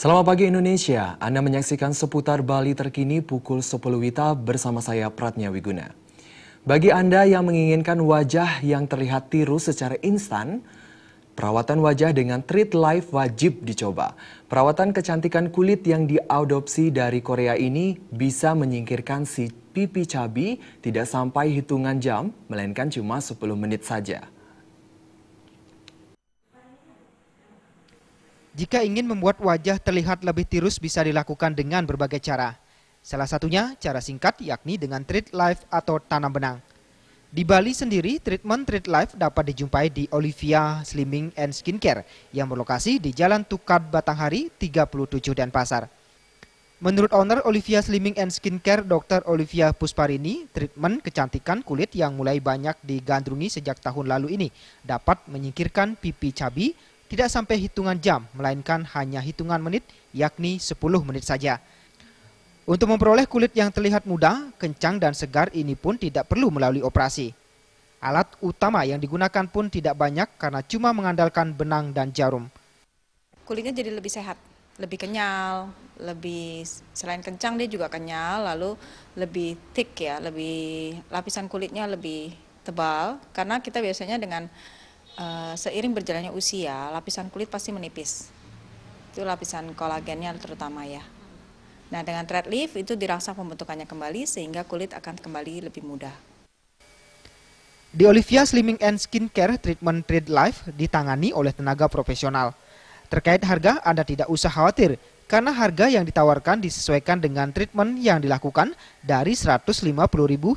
Selamat pagi Indonesia, Anda menyaksikan seputar Bali terkini pukul 10 Wita bersama saya Pratnya Wiguna. Bagi Anda yang menginginkan wajah yang terlihat tirus secara instan, perawatan wajah dengan treat life wajib dicoba. Perawatan kecantikan kulit yang diadopsi dari Korea ini bisa menyingkirkan si pipi cabi tidak sampai hitungan jam, melainkan cuma 10 menit saja. Jika ingin membuat wajah terlihat lebih tirus bisa dilakukan dengan berbagai cara. Salah satunya cara singkat yakni dengan treat life atau tanam benang. Di Bali sendiri, treatment treat life dapat dijumpai di Olivia Slimming and Skincare yang berlokasi di Jalan Tukat Batanghari 37 dan Pasar. Menurut owner Olivia Slimming and Skincare Dr. Olivia Pusparini, treatment kecantikan kulit yang mulai banyak digandrungi sejak tahun lalu ini dapat menyingkirkan pipi cabi, tidak sampai hitungan jam, melainkan hanya hitungan menit, yakni 10 menit saja. Untuk memperoleh kulit yang terlihat muda, kencang dan segar ini pun tidak perlu melalui operasi. Alat utama yang digunakan pun tidak banyak karena cuma mengandalkan benang dan jarum. Kulitnya jadi lebih sehat, lebih kenyal, lebih selain kencang dia juga kenyal, lalu lebih thick ya, lebih lapisan kulitnya lebih tebal karena kita biasanya dengan Eh, seiring berjalannya usia, lapisan kulit pasti menipis. Itu lapisan kolagennya terutama ya. Nah, dengan thread lift itu dirangsang pembentukannya kembali sehingga kulit akan kembali lebih mudah. Di Olivia Slimming and Skincare Treatment Thread Life ditangani oleh tenaga profesional. Terkait harga, Anda tidak usah khawatir karena harga yang ditawarkan disesuaikan dengan treatment yang dilakukan dari 150.000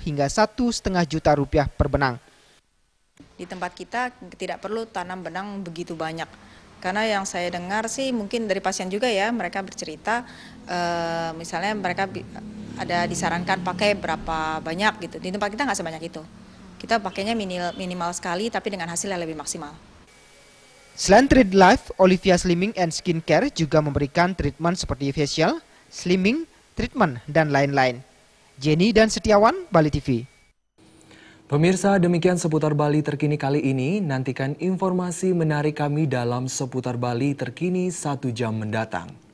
hingga 1,5 juta rupiah per benang di tempat kita tidak perlu tanam benang begitu banyak. Karena yang saya dengar sih mungkin dari pasien juga ya, mereka bercerita e, misalnya mereka ada disarankan pakai berapa banyak gitu. Di tempat kita nggak sebanyak itu. Kita pakainya minimal, minimal sekali tapi dengan hasil yang lebih maksimal. Selain Treat Life, Olivia Slimming and Skincare juga memberikan treatment seperti facial, slimming, treatment, dan lain-lain. Jenny dan Setiawan, Bali TV. Pemirsa, demikian seputar Bali terkini kali ini. Nantikan informasi menarik kami dalam seputar Bali terkini satu jam mendatang.